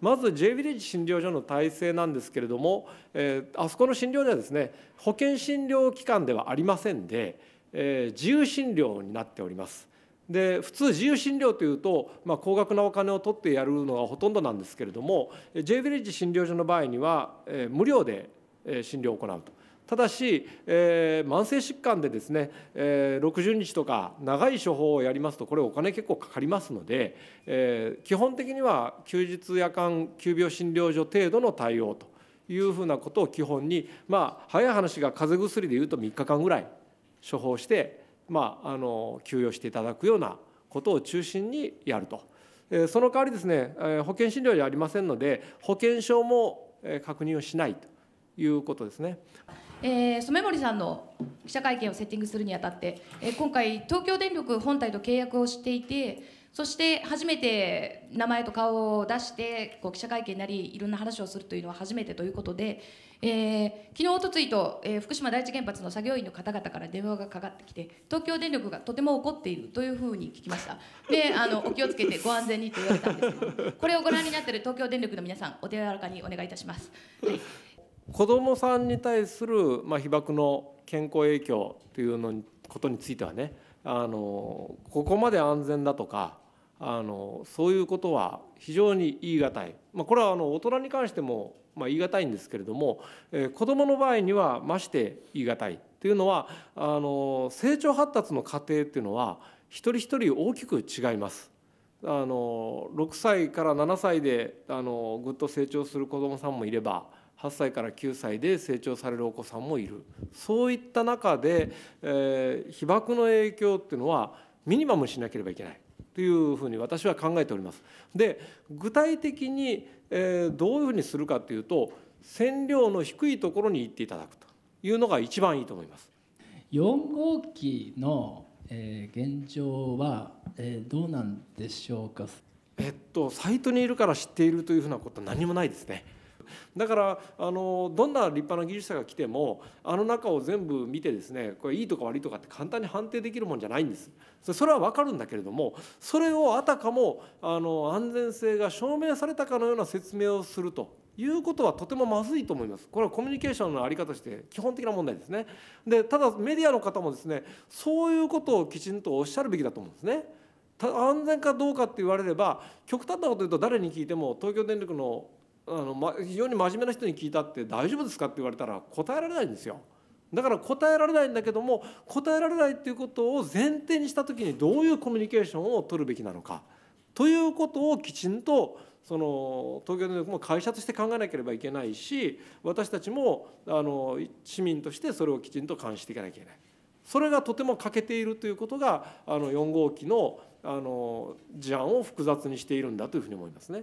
まず J ヴィレッジ診療所の体制なんですけれども、えー、あそこの診療所はですね保険診療機関ではありませんで、えー、自由診療になっております。で普通自由診療というと、まあ、高額なお金を取ってやるのがほとんどなんですけれども J ヴィレッジ診療所の場合には、えー、無料で診療を行うとただし、えー、慢性疾患でですね、えー、60日とか長い処方をやりますとこれお金結構かかりますので、えー、基本的には休日夜間急病診療所程度の対応というふうなことを基本にまあ早い話が風邪薬でいうと3日間ぐらい処方して、まあ、あの休養していただくようなことを中心にやると。その代わりですね、保険診療じゃありませんので、保険証も確認をしないということですね。えー、染森さんの記者会見をセッティングするにあたって、えー、今回東京電力本体と契約をしていてそして初めて名前と顔を出してこう記者会見なりいろんな話をするというのは初めてということで、えー、昨日おとついと、えー、福島第一原発の作業員の方々から電話がかかってきて東京電力がとても怒っているというふうに聞きましたであのお気をつけてご安全にと言われたんですけどこれをご覧になっている東京電力の皆さんお手柔らかにお願いいたします。はい子どもさんに対する、まあ、被爆の健康影響というのことについてはねあのここまで安全だとかあのそういうことは非常に言い難い、まあ、これはあの大人に関しても、まあ、言い難いんですけれども、えー、子どもの場合にはまして言い難いというのはあの成長発達の過程っていうのは一人一人大きく違います。あの6歳から7歳であのぐっと成長する子どもさんもいれば8歳から9歳で成長されるお子さんもいるそういった中で、えー、被爆の影響っていうのはミニマムしなければいけないというふうに私は考えております。で具体的に、えー、どういうふうにするかというと線量の低いところに行っていただくというのが一番いいと思います。4号機のえー、現状は、えー、どうなんでしょうかえっとサイトにいるから知っているというふうなことは何もないですね。だからあのどんな立派な技術者が来てもあの中を全部見てですねこれいいとか悪いとかって簡単に判定できるもんじゃないんですそれは分かるんだけれどもそれをあたかもあの安全性が証明されたかのような説明をするということはとてもまずいと思います。これはコミュニケーションのあり方として基本的な問題ですね。でただメディアの方もですねそういうことをきちんとおっしゃるべきだと思うんですね。安全かどうかって言われれば極端なこと言うと誰に聞いても東京電力のあの、ま、非常に真面目な人に聞いたって大丈夫ですかって言われたら答えられないんですよ。だから答えられないんだけども答えられないっていうことを前提にしたときにどういうコミュニケーションを取るべきなのかということをきちんとその東京電力も会社として考えなければいけないし私たちもあの市民としてそれをきちんと監視していかなきゃいけないそれがとても欠けているということがあの4号機のあの事案を複雑にしているんだというふうに思いますね。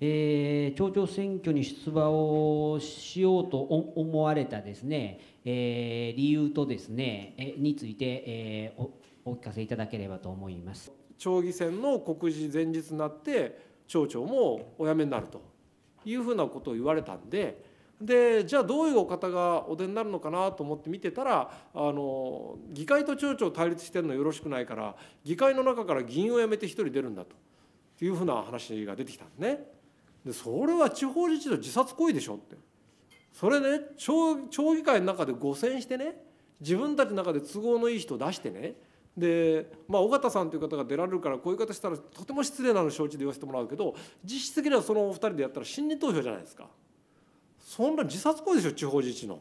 えー、町長選挙に出馬をしようと思われたですね、えー、理由とですね、えについて、えー、おお聞かせいただければと思います。町議選の告示前日になって町長もお辞めになるというふうなことを言われたんででじゃあどういうお方がお出になるのかなと思って見てたらあの議会と町長対立してるのよろしくないから議会の中から議員を辞めて1人出るんだというふうな話が出てきたんですね。でそれは地方自治の自殺行為でしょってそれね町議会の中で5選してね自分たちの中で都合のいい人出してねでまあ、尾形さんという方が出られるからこういう方したらとても失礼なの承知で言わせてもらうけど実質的にはそのお二人でやったら信任投票じゃないですかそんな自殺行為でしょ地方自治の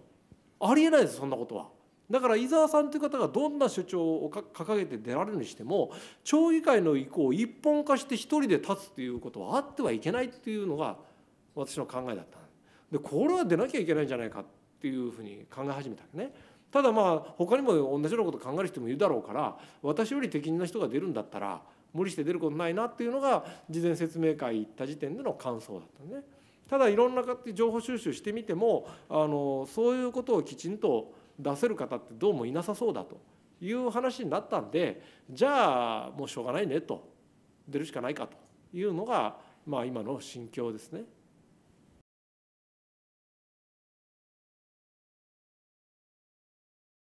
ありえないですそんなことはだから伊沢さんという方がどんな主張を掲げて出られるにしても町議会の意向を一本化して一人で立つということはあってはいけないっていうのが私の考えだったでこれは出なきゃいけないんじゃないかっていうふうに考え始めたね。ただまあ他にも同じようなこと考える人もいるだろうから私より適任な人が出るんだったら無理して出ることないなっていうのが事前説明会行った時点での感想だったね。ただいろんな情報収集してみてもあのそういうことをきちんと出せる方ってどうもいなさそうだという話になったんでじゃあもうしょうがないねと出るしかないかというのが、まあ、今の心境ですね。